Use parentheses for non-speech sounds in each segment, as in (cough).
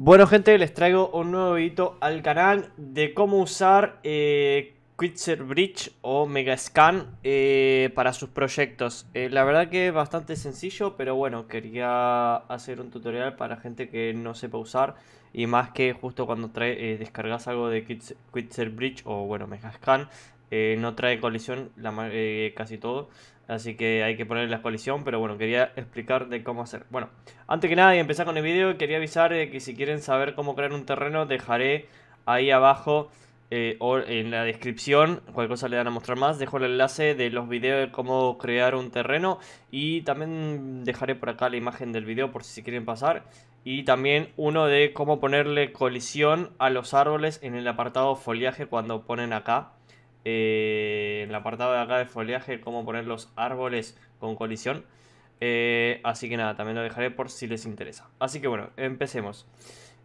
Bueno gente, les traigo un nuevo video al canal de cómo usar eh, Quitzer Bridge o Megascan Scan eh, para sus proyectos. Eh, la verdad que es bastante sencillo, pero bueno, quería hacer un tutorial para gente que no sepa usar. Y más que justo cuando trae, eh, descargas algo de Quitzer Bridge o bueno, Megascan, eh, no trae colisión la, eh, casi todo, así que hay que ponerle la colisión, pero bueno, quería explicar de cómo hacer. Bueno, antes que nada y empezar con el vídeo, quería avisar que si quieren saber cómo crear un terreno, dejaré ahí abajo eh, o en la descripción, cualquier cosa le dan a mostrar más, dejo el enlace de los videos de cómo crear un terreno y también dejaré por acá la imagen del video por si se quieren pasar y también uno de cómo ponerle colisión a los árboles en el apartado foliaje cuando ponen acá eh, en el apartado de acá de foliaje, cómo poner los árboles con colisión. Eh, así que nada, también lo dejaré por si les interesa. Así que bueno, empecemos.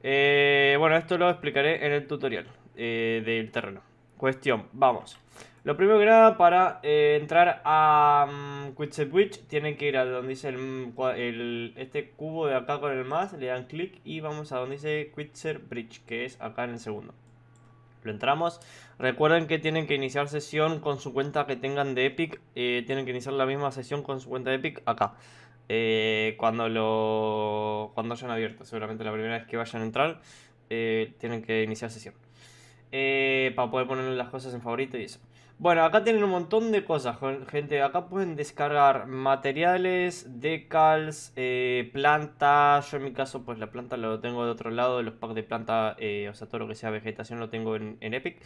Eh, bueno, esto lo explicaré en el tutorial del terreno. Cuestión, vamos. Lo primero que nada, para entrar a mm, Quitzer Bridge tienen que ir a donde dice mm, este cubo de acá con el más, le dan clic y vamos a donde dice Quitzer Bridge, que es acá en el segundo. Lo entramos. Recuerden que tienen que iniciar sesión con su cuenta que tengan de Epic. Eh, tienen que iniciar la misma sesión con su cuenta de Epic acá. Eh, cuando lo cuando hayan abierto, seguramente la primera vez que vayan a entrar, eh, tienen que iniciar sesión. para poder poner las cosas en favorito y eso. Bueno, acá tienen un montón de cosas, gente. Acá pueden descargar materiales, decals, eh, plantas. Yo en mi caso, pues la planta lo tengo de otro lado, los packs de planta, eh, o sea, todo lo que sea vegetación lo tengo en, Epic.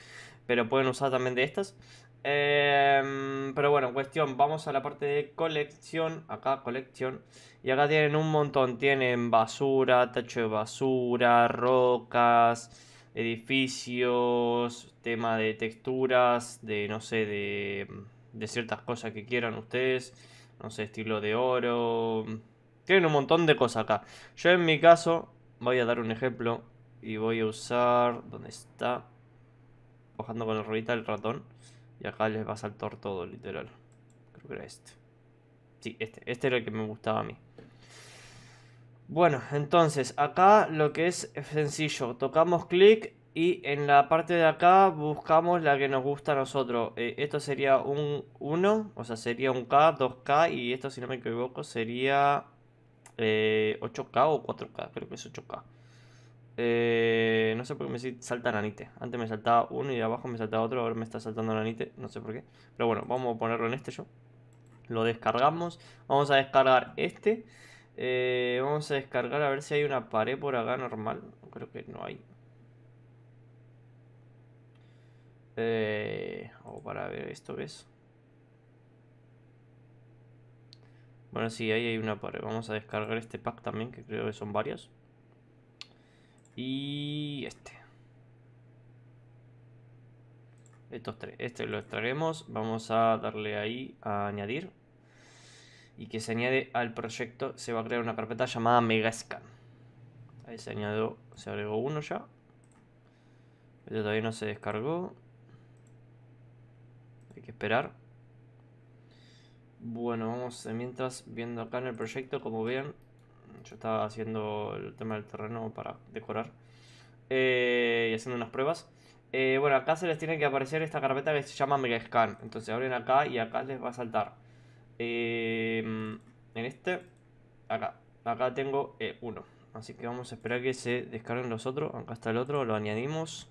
Pero pueden usar también de estas. Em, pero bueno, cuestión, vamos a la parte de colección. Acá, colección. Y acá tienen un montón. Tienen basura, tacho de basura, rocas edificios, tema de texturas, de no sé, de, ciertas cosas que quieran ustedes, no sé, estilo de oro. Tienen un montón de cosas acá. Yo en mi caso voy a dar un ejemplo y voy a usar... ¿Dónde está? Bajando con la ruedita el ratón. Y acá les va a saltar todo, literal. Creo que era este. Sí, este. Este era el que me gustaba a mí. Bueno, entonces acá lo que es sencillo, tocamos clic y en la parte de acá buscamos la que nos gusta a nosotros. Eh, esto sería un 1, o sea, sería un K, 2K y esto si no me equivoco sería 8K eh, o 4K, creo que es 8K. Eh, no sé por qué me salta nanite. Antes me saltaba uno y de abajo me saltaba otro, ahora me está saltando nanite, no sé por qué. Pero bueno, vamos a ponerlo en este yo. Lo descargamos, vamos a descargar este. Eh, vamos a descargar a ver si hay una pared por acá normal. Creo que no hay. Eh, o para ver esto, ¿ves? Bueno, sí, ahí hay una pared. Vamos a descargar este pack también, que creo que son varios. Y este. Estos tres. Este lo extraemos. Vamos a darle ahí a añadir y que se añade al proyecto, se va a crear una carpeta llamada Megascan. Ahí se añadió, se agregó uno ya. Pero este todavía no se descargó. Hay que esperar. Bueno, vamos eh, mientras viendo acá en el proyecto, como ven. yo estaba haciendo el tema del terreno para decorar eh, y haciendo unas pruebas. Eh, bueno, acá se les tiene que aparecer esta carpeta que se llama Megascan. Entonces abren acá y acá les va a saltar Em, en este, acá, acá tengo eh, uno. Así que vamos a esperar que se descarguen los otros. Acá está el otro, lo añadimos.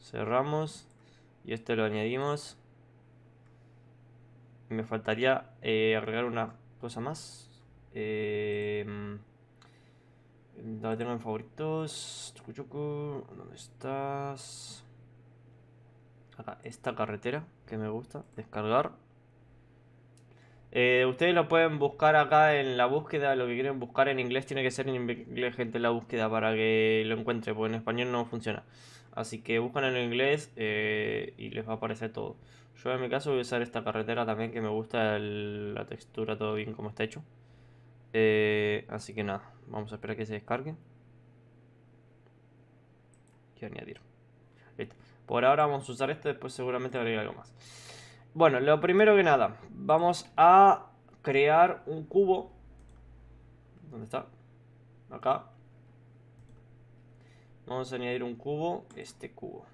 Cerramos. Y este lo añadimos. Me faltaría eh, agregar una cosa más. Eh, tengo en favoritos. ¿Dónde estás? Acá, esta carretera que me gusta. Descargar. Eh, ustedes lo pueden buscar acá en la búsqueda, lo que quieren buscar en inglés tiene que ser en inglés, gente, la búsqueda para que lo encuentre, porque en español no funciona. Así que buscan en inglés eh, y les va a aparecer todo. Yo en mi caso voy a usar esta carretera también que me gusta la textura, todo bien como está hecho. Eh, así que nada, vamos a esperar a que se descargue. Quiero añadir. Por ahora vamos a usar esto, después seguramente agregaré algo más. Bueno, lo primero que nada, vamos a crear un cubo. ¿Dónde está? Acá. Vamos a añadir un cubo, este cubo.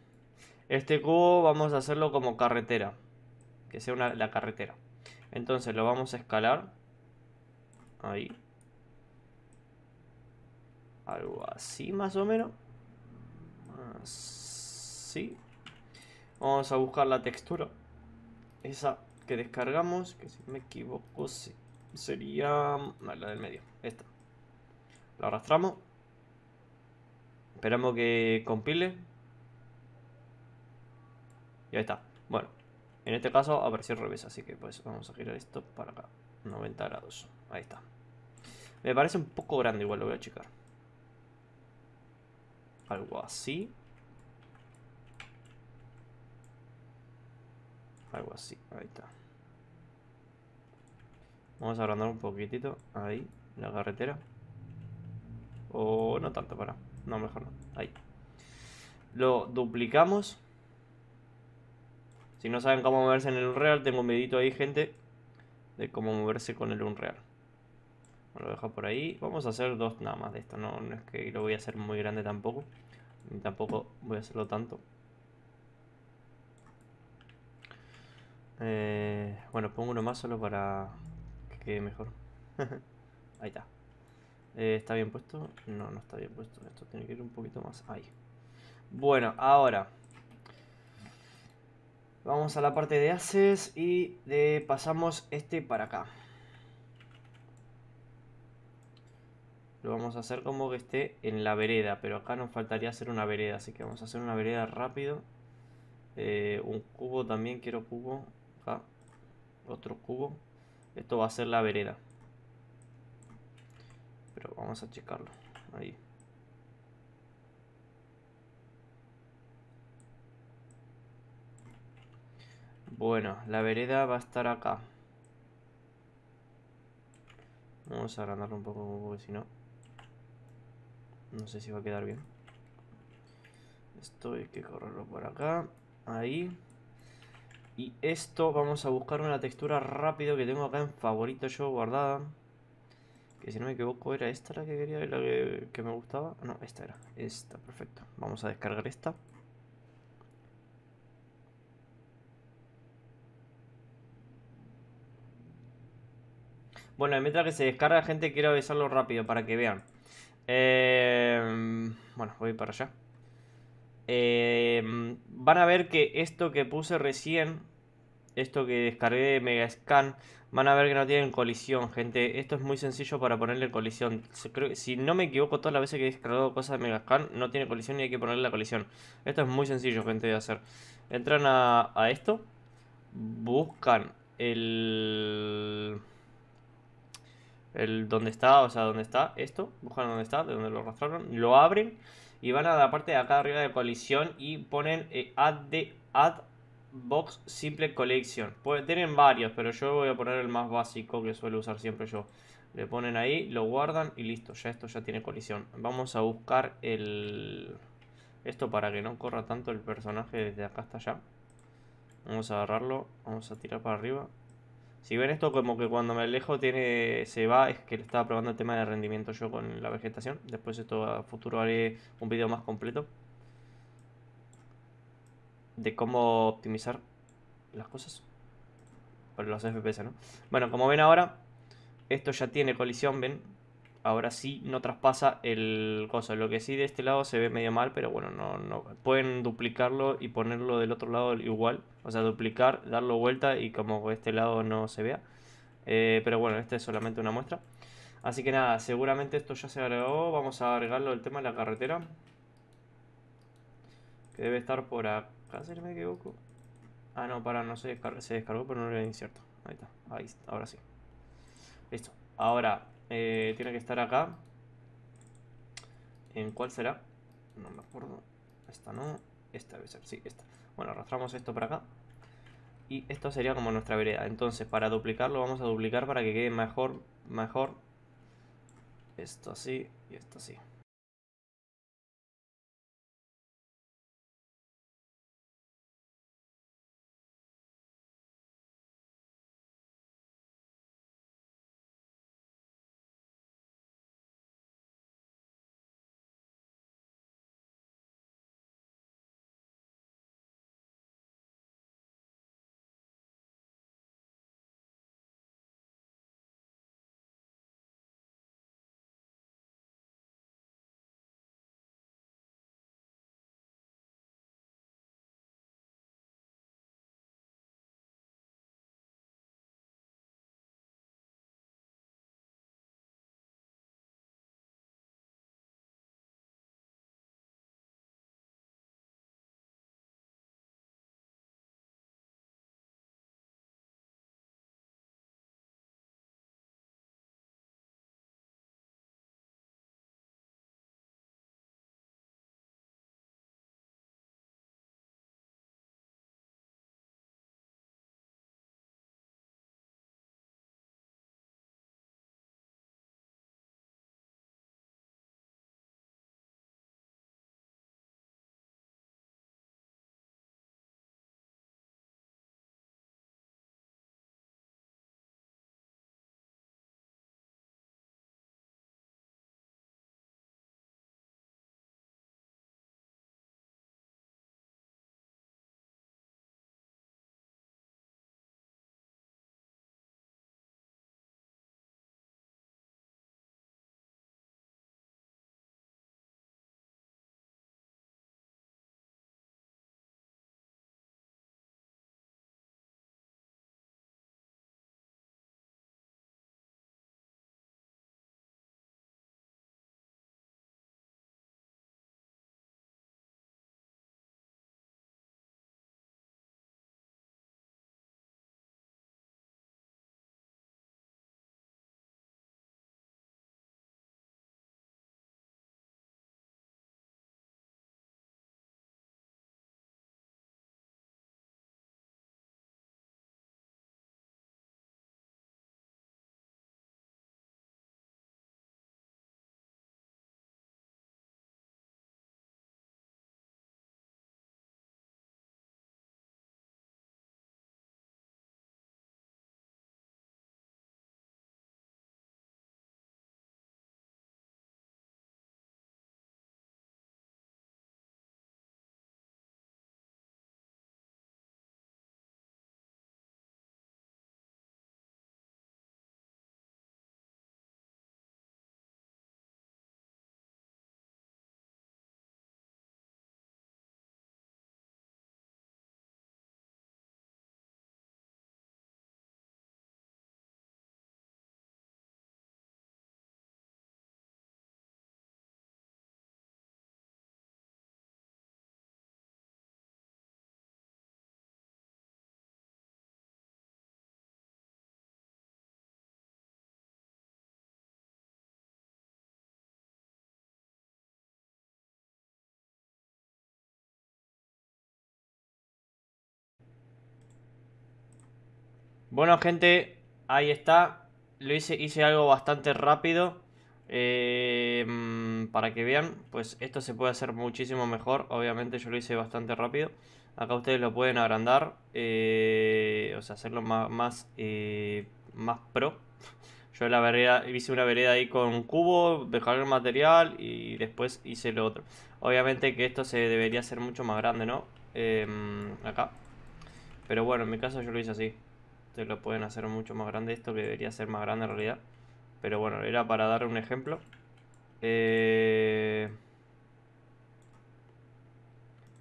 Este cubo vamos a hacerlo como carretera. Que sea la carretera. Entonces lo vamos a escalar. Ahí. Algo así más o menos. Así. Vamos a buscar la textura esa que descargamos, que si me equivoco sería la del medio, esta. La arrastramos. Esperamos que compile. Y ahí está. Bueno, en este caso apareció al revés, así que pues vamos a girar esto para acá. 90 grados. Ahí está. Me parece un poco grande, igual lo voy a checar. Algo así. Algo así, ahí está. Vamos a agrandar un poquitito ahí la carretera. O no tanto, para. No, mejor no. Ahí. Lo duplicamos. Si no saben cómo moverse en el Unreal, tengo un medito ahí, gente, de cómo moverse con el Unreal. Lo dejo por ahí. Vamos a hacer dos nada más de esto. No, no es que lo voy a hacer muy grande tampoco. Ni tampoco voy a hacerlo tanto. Eh, bueno, pongo uno más solo para que quede mejor. (laughs) ahí está. Eh, ¿Está bien puesto? No, no está bien puesto. Esto tiene que ir un poquito más ahí. Bueno, ahora. Vamos a la parte de haces y pasamos este para acá. Lo vamos a hacer como que esté en la vereda, pero acá nos faltaría hacer una vereda, así que vamos a hacer una vereda rápido. Eh, un cubo también, quiero cubo. Otro cubo. Esto va a ser la vereda. Pero vamos a checarlo. Ahí. Bueno, la vereda va a estar acá. Vamos a agrandarlo un poco porque si no... No sé si va a quedar bien. Esto hay que correrlo por acá. Ahí. Y esto vamos a buscar una textura rápido que tengo acá en favorito yo guardada. Que si no me equivoco era esta la que quería, la que, me gustaba. No, esta era. Esta, perfecto. Vamos a descargar esta. Bueno, mientras que se descarga, gente, quiero avisarlo rápido para que vean. Eh, bueno, voy para allá. Em, van a ver que esto que puse recién, esto que descargué de Megascan, van a ver que no tienen colisión, gente. Esto es muy sencillo para ponerle colisión. Creo que, si no me equivoco, todas las veces que he descargado cosas de Megascan no tiene colisión y hay que ponerle la colisión. Esto es muy sencillo, gente, de hacer. Entran a, esto, buscan el... El donde está, o sea, dónde está esto, buscan dónde está, de donde lo arrastraron, lo abren y van a la parte de acá arriba de colisión y ponen eh, add, add Box Simple Collection. Pueden, tienen varios, pero yo voy a poner el más básico que suelo usar siempre yo. Le ponen ahí, lo guardan y listo, ya esto ya tiene colisión. Vamos a buscar el... Esto para que no corra tanto el personaje desde acá hasta allá. Vamos a agarrarlo, vamos a tirar para arriba. Si ven esto, como que cuando me alejo tiene, se va, es que le estaba probando el tema de rendimiento yo con la vegetación. Después esto a futuro haré un video más completo. De cómo optimizar las cosas. Por los FPS, ¿no? Bueno, como ven ahora, esto ya tiene colisión, ven ahora sí no traspasa el coso. Lo que sí de este lado se ve medio mal, pero bueno, no, no pueden duplicarlo y ponerlo del otro lado igual. O sea, duplicar, darlo vuelta y como este lado no se vea. Eh, pero bueno, esta es solamente una muestra. Así que nada, seguramente esto ya se agregó. Vamos a agregarlo el tema de la carretera. Que debe estar por acá, si no me equivoco. Ah, no, para, no se, descargó, se descargó pero no lo era incierto. Ahí está, ahí, ahora sí. Listo. Ahora, eh, tiene que estar acá. ¿En cuál será? No me acuerdo. Esta no. Esta debe ser, sí, esta. Bueno, arrastramos esto para acá. Y esto sería como nuestra vereda. Entonces, para duplicarlo vamos a duplicar para que quede mejor, mejor. Esto así y esto así. Bueno, gente, ahí está. Lo hice, hice algo bastante rápido. Eh, mm, para que vean, pues esto se puede hacer muchísimo mejor. Obviamente yo lo hice bastante rápido. Acá ustedes lo pueden agrandar. Eh, o sea, hacerlo más, más, eh, más pro. (laughs) Yo la vereda, hice una vereda ahí con un cubo, dejar el material y después hice lo otro. Obviamente que esto se debería hacer mucho más grande, ¿no? Em, acá. Pero bueno, en mi caso yo lo hice así. Te lo pueden hacer mucho más grande esto, que debería ser más grande en realidad. Pero bueno, era para dar un ejemplo. Eh,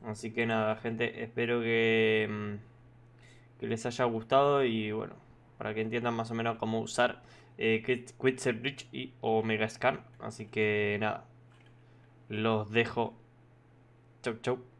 así que nada, gente, espero mm, que, les haya gustado y bueno, para que entiendan más o menos cómo usar eh, Bridge y Omega Scan. Así que nada, los dejo. Chau, chau.